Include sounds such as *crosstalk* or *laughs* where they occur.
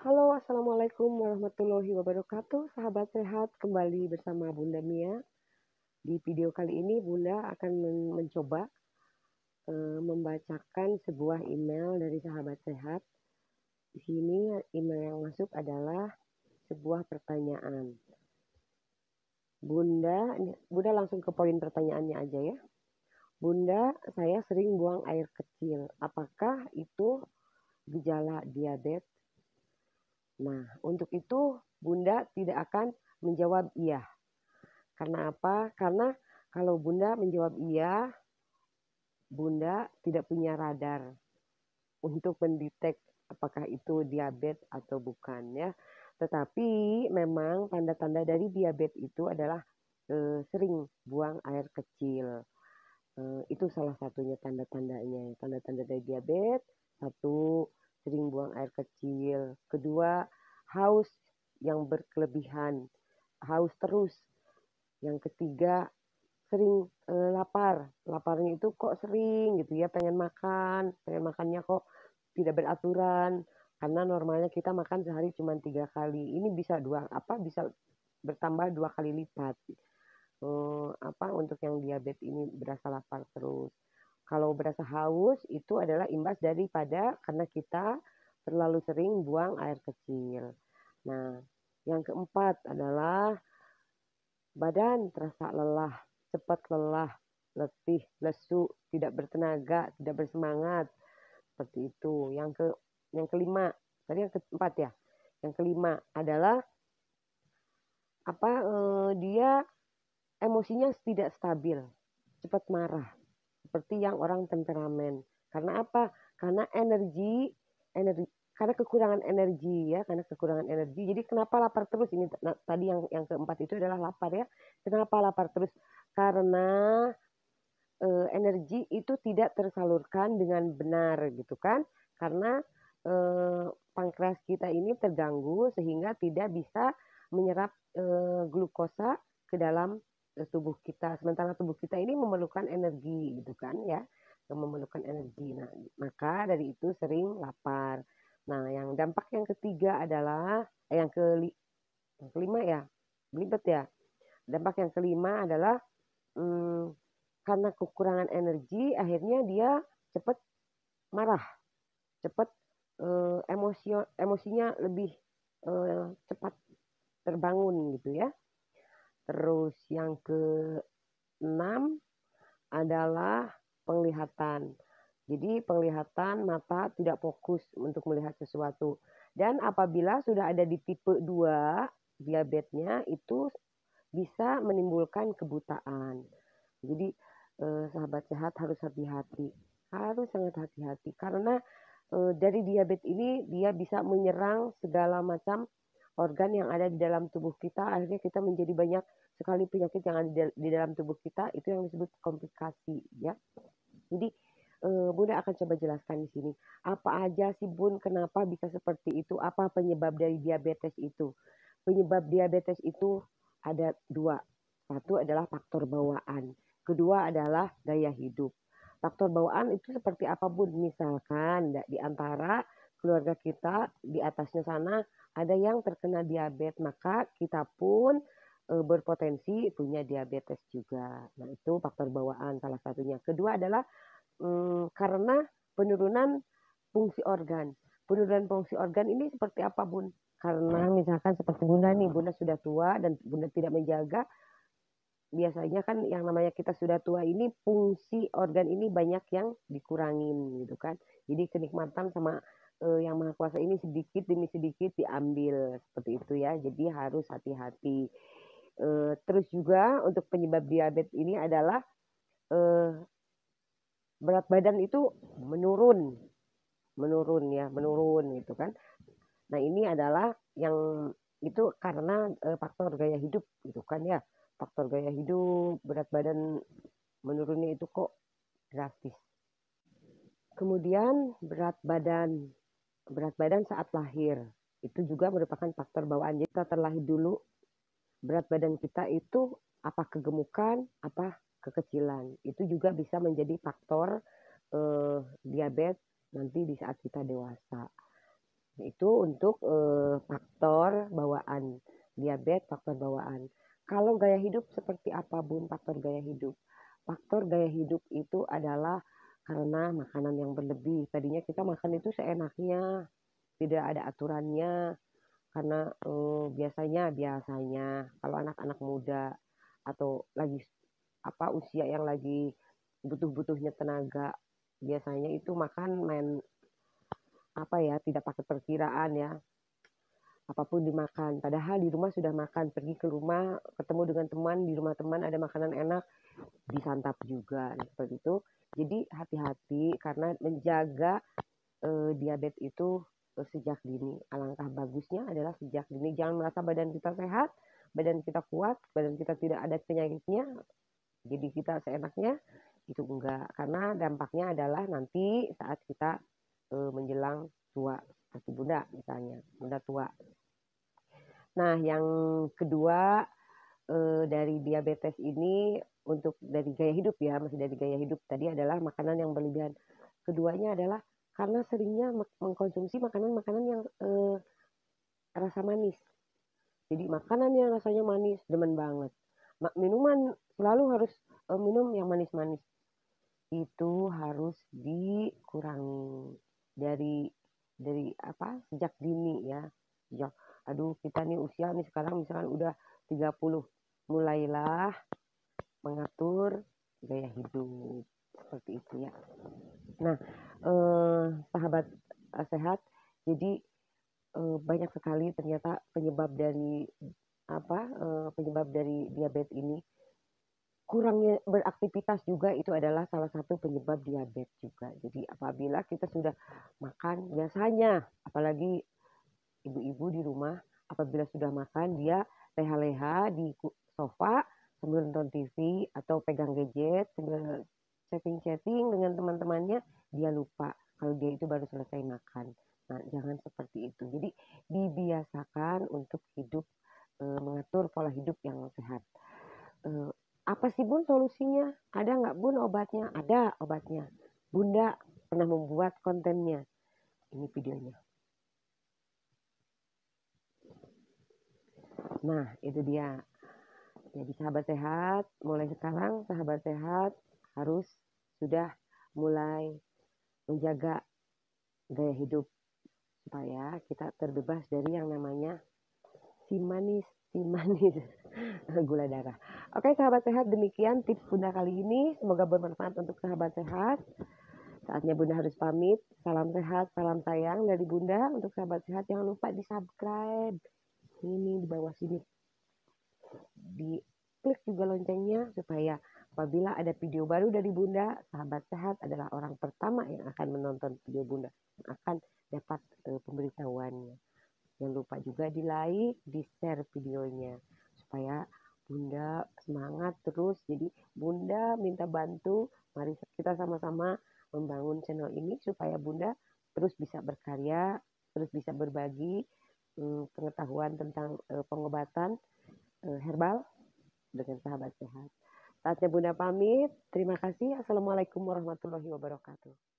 Halo, Assalamualaikum warahmatullahi wabarakatuh. Sahabat sehat, kembali bersama Bunda Mia. Di video kali ini Bunda akan mencoba uh, membacakan sebuah email dari sahabat sehat. Di sini email yang masuk adalah sebuah pertanyaan. Bunda, Bunda langsung ke poin pertanyaannya aja ya. Bunda, saya sering buang air kecil. Apakah itu gejala diabetes? Nah, untuk itu Bunda tidak akan menjawab iya. Karena apa? Karena kalau Bunda menjawab iya, Bunda tidak punya radar untuk mendetek apakah itu diabetes atau bukan ya. Tetapi memang tanda-tanda dari diabetes itu adalah e, sering buang air kecil. E, itu salah satunya tanda-tandanya. Tanda-tanda dari diabetes satu sering buang air kecil. Kedua, haus yang berkelebihan, haus terus. Yang ketiga, sering e, lapar. Laparnya itu kok sering gitu ya, pengen makan, pengen makannya kok tidak beraturan. Karena normalnya kita makan sehari cuma tiga kali. Ini bisa dua apa bisa bertambah dua kali lipat. E, apa untuk yang diabetes ini berasa lapar terus. Kalau berasa haus itu adalah imbas daripada karena kita terlalu sering buang air kecil. Nah, yang keempat adalah badan terasa lelah, cepat lelah, letih, lesu, tidak bertenaga, tidak bersemangat. Seperti itu. Yang ke yang kelima, tadi yang keempat ya. Yang kelima adalah apa eh, dia emosinya tidak stabil, cepat marah seperti yang orang temperamen. Karena apa? Karena energi, energi karena kekurangan energi ya, karena kekurangan energi. Jadi kenapa lapar terus ini nah, tadi yang yang keempat itu adalah lapar ya. Kenapa lapar terus? Karena e, energi itu tidak tersalurkan dengan benar gitu kan? Karena e, pankreas kita ini terganggu sehingga tidak bisa menyerap e, glukosa ke dalam Eh, tubuh kita sementara tubuh kita ini memerlukan energi gitu kan ya memerlukan energi nah maka dari itu sering lapar nah yang dampak yang ketiga adalah eh, yang ke yang kelima ya belibet ya dampak yang kelima adalah hmm, karena kekurangan energi akhirnya dia cepat marah cepat eh, emosi emosinya lebih eh, cepat terbangun gitu ya Terus yang ke enam adalah penglihatan. Jadi penglihatan mata tidak fokus untuk melihat sesuatu. Dan apabila sudah ada di tipe 2 diabetesnya itu bisa menimbulkan kebutaan. Jadi eh, sahabat sehat harus hati-hati. Harus sangat hati-hati karena eh, dari diabetes ini dia bisa menyerang segala macam organ yang ada di dalam tubuh kita akhirnya kita menjadi banyak sekali penyakit yang ada di dalam tubuh kita itu yang disebut komplikasi ya jadi eh, Bunda akan coba jelaskan di sini apa aja sih Bun kenapa bisa seperti itu apa penyebab dari diabetes itu penyebab diabetes itu ada dua satu adalah faktor bawaan kedua adalah gaya hidup faktor bawaan itu seperti apa Bun? misalkan di antara keluarga kita di atasnya sana ada yang terkena diabetes, maka kita pun eh, berpotensi punya diabetes juga. Nah, itu faktor bawaan salah satunya. Kedua adalah mm, karena penurunan fungsi organ. Penurunan fungsi organ ini seperti apa, Bun? Karena misalkan seperti Bunda nih, Bunda sudah tua dan Bunda tidak menjaga biasanya kan yang namanya kita sudah tua ini fungsi organ ini banyak yang dikurangin gitu kan. Jadi kenikmatan sama uh, yang maha kuasa ini sedikit demi sedikit diambil seperti itu ya. Jadi harus hati-hati. uh, terus juga untuk penyebab diabetes ini adalah uh, berat badan itu menurun, menurun ya, menurun gitu kan. Nah ini adalah yang itu karena uh, faktor gaya hidup gitu kan ya, faktor gaya hidup berat badan menurunnya itu kok drastis. Kemudian berat badan berat badan saat lahir itu juga merupakan faktor bawaan. Jadi kita terlahir dulu berat badan kita itu apa kegemukan, apa kekecilan. Itu juga bisa menjadi faktor eh, diabetes nanti di saat kita dewasa. Itu untuk eh, faktor bawaan diabetes, faktor bawaan. Kalau gaya hidup seperti apa bun faktor gaya hidup. Faktor gaya hidup itu adalah karena makanan yang berlebih, tadinya kita makan itu seenaknya, tidak ada aturannya. Karena eh, biasanya biasanya kalau anak-anak muda atau lagi apa usia yang lagi butuh-butuhnya tenaga, biasanya itu makan main apa ya, tidak pakai perkiraan ya, apapun dimakan. Padahal di rumah sudah makan, pergi ke rumah, ketemu dengan teman, di rumah teman ada makanan enak, disantap juga. Nah, seperti itu. Jadi hati-hati karena menjaga e, diabetes itu e, sejak dini. Alangkah bagusnya adalah sejak dini. Jangan merasa badan kita sehat, badan kita kuat, badan kita tidak ada penyakitnya. Jadi kita seenaknya itu enggak karena dampaknya adalah nanti saat kita e, menjelang tua seperti bunda misalnya, bunda tua. Nah, yang kedua e, dari diabetes ini untuk dari gaya hidup ya masih dari gaya hidup tadi adalah makanan yang berlebihan keduanya adalah karena seringnya mengkonsumsi makanan-makanan yang eh, rasa manis jadi makanan yang rasanya manis demen banget minuman selalu harus eh, minum yang manis-manis itu harus dikurangi dari dari apa sejak dini ya sejak aduh kita nih usia nih sekarang misalkan udah 30 mulailah mengatur gaya hidup seperti itu ya. Nah, eh, sahabat eh, sehat, jadi eh, banyak sekali ternyata penyebab dari apa eh, penyebab dari diabetes ini kurangnya beraktivitas juga itu adalah salah satu penyebab diabetes juga. Jadi apabila kita sudah makan biasanya, apalagi ibu-ibu di rumah, apabila sudah makan dia leha-leha di sofa sambil nonton TV atau pegang gadget sambil chatting-chatting dengan teman-temannya dia lupa kalau dia itu baru selesai makan. Nah, jangan seperti itu. Jadi dibiasakan untuk hidup e, mengatur pola hidup yang sehat. E, apa sih bun solusinya? Ada nggak bun obatnya? Ada obatnya. Bunda pernah membuat kontennya. Ini videonya. Nah, itu dia jadi sahabat sehat, mulai sekarang sahabat sehat harus sudah mulai menjaga gaya hidup supaya kita terbebas dari yang namanya si manis, *laughs* gula darah. Oke sahabat sehat demikian tips bunda kali ini semoga bermanfaat untuk sahabat sehat. Saatnya bunda harus pamit. Salam sehat, salam sayang dari bunda untuk sahabat sehat. Jangan lupa di subscribe ini di bawah sini di klik juga loncengnya supaya apabila ada video baru dari Bunda, sahabat sehat adalah orang pertama yang akan menonton video Bunda, yang akan dapat uh, pemberitahuannya. Jangan lupa juga di like, di share videonya supaya Bunda semangat terus. Jadi Bunda minta bantu, mari kita sama-sama membangun channel ini supaya Bunda terus bisa berkarya, terus bisa berbagi hmm, pengetahuan tentang eh, pengobatan Eh, herbal dengan sahabat sehat. Saatnya Bunda pamit. Terima kasih. Assalamualaikum warahmatullahi wabarakatuh.